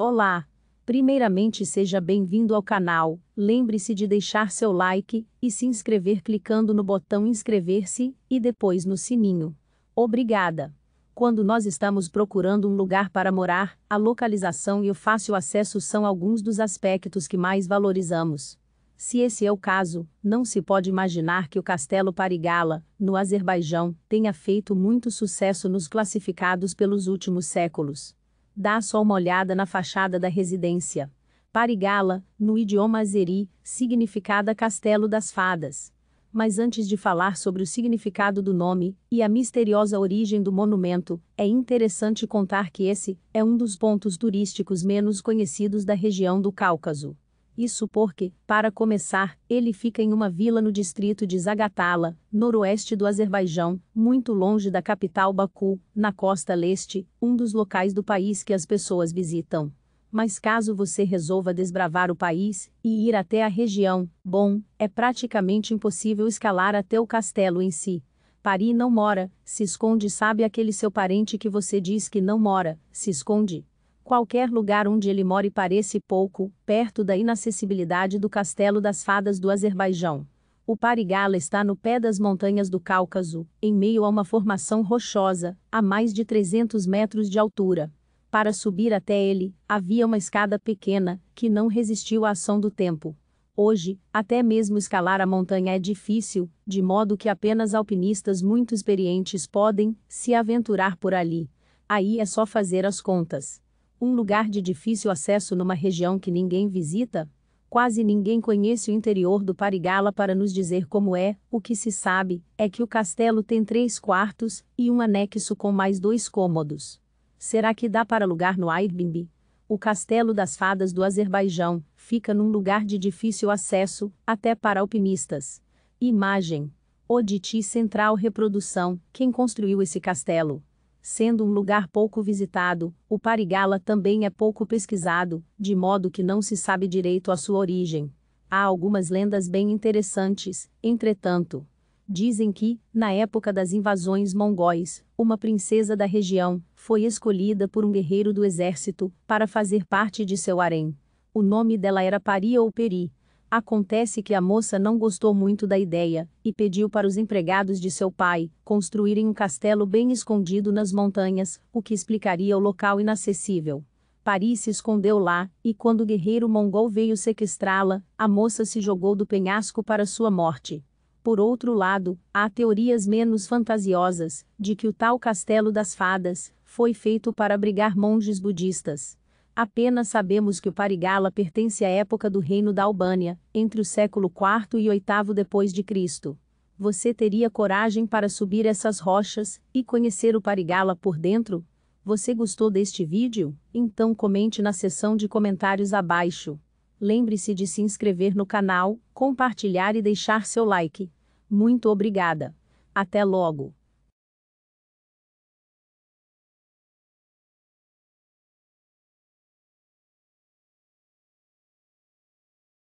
Olá! Primeiramente seja bem-vindo ao canal, lembre-se de deixar seu like e se inscrever clicando no botão inscrever-se e depois no sininho. Obrigada! Quando nós estamos procurando um lugar para morar, a localização e o fácil acesso são alguns dos aspectos que mais valorizamos. Se esse é o caso, não se pode imaginar que o Castelo Parigala, no Azerbaijão, tenha feito muito sucesso nos classificados pelos últimos séculos. Dá só uma olhada na fachada da residência. Parigala, no idioma azeri, significada Castelo das Fadas. Mas antes de falar sobre o significado do nome e a misteriosa origem do monumento, é interessante contar que esse é um dos pontos turísticos menos conhecidos da região do Cáucaso. Isso porque, para começar, ele fica em uma vila no distrito de Zagatala, noroeste do Azerbaijão, muito longe da capital Baku, na costa leste, um dos locais do país que as pessoas visitam. Mas caso você resolva desbravar o país e ir até a região, bom, é praticamente impossível escalar até o castelo em si. Pari não mora, se esconde, sabe aquele seu parente que você diz que não mora, se esconde qualquer lugar onde ele mora e pouco, perto da inacessibilidade do Castelo das Fadas do Azerbaijão. O Parigala está no pé das montanhas do Cáucaso, em meio a uma formação rochosa, a mais de 300 metros de altura. Para subir até ele, havia uma escada pequena, que não resistiu à ação do tempo. Hoje, até mesmo escalar a montanha é difícil, de modo que apenas alpinistas muito experientes podem se aventurar por ali. Aí é só fazer as contas. Um lugar de difícil acesso numa região que ninguém visita? Quase ninguém conhece o interior do Parigala para nos dizer como é. O que se sabe é que o castelo tem três quartos e um anexo com mais dois cômodos. Será que dá para alugar no Airbnb? O Castelo das Fadas do Azerbaijão fica num lugar de difícil acesso, até para alpinistas. Imagem: Oditi Central Reprodução. Quem construiu esse castelo? Sendo um lugar pouco visitado, o Parigala também é pouco pesquisado, de modo que não se sabe direito a sua origem. Há algumas lendas bem interessantes, entretanto. Dizem que, na época das invasões mongóis, uma princesa da região foi escolhida por um guerreiro do exército para fazer parte de seu harém. O nome dela era Pari ou Peri, Acontece que a moça não gostou muito da ideia e pediu para os empregados de seu pai construírem um castelo bem escondido nas montanhas, o que explicaria o local inacessível. Paris se escondeu lá, e quando o guerreiro mongol veio sequestrá-la, a moça se jogou do penhasco para sua morte. Por outro lado, há teorias menos fantasiosas de que o tal Castelo das Fadas foi feito para abrigar monges budistas. Apenas sabemos que o Parigala pertence à época do reino da Albânia, entre o século IV e VIII depois de Cristo. Você teria coragem para subir essas rochas e conhecer o Parigala por dentro? Você gostou deste vídeo? Então comente na seção de comentários abaixo. Lembre-se de se inscrever no canal, compartilhar e deixar seu like. Muito obrigada. Até logo.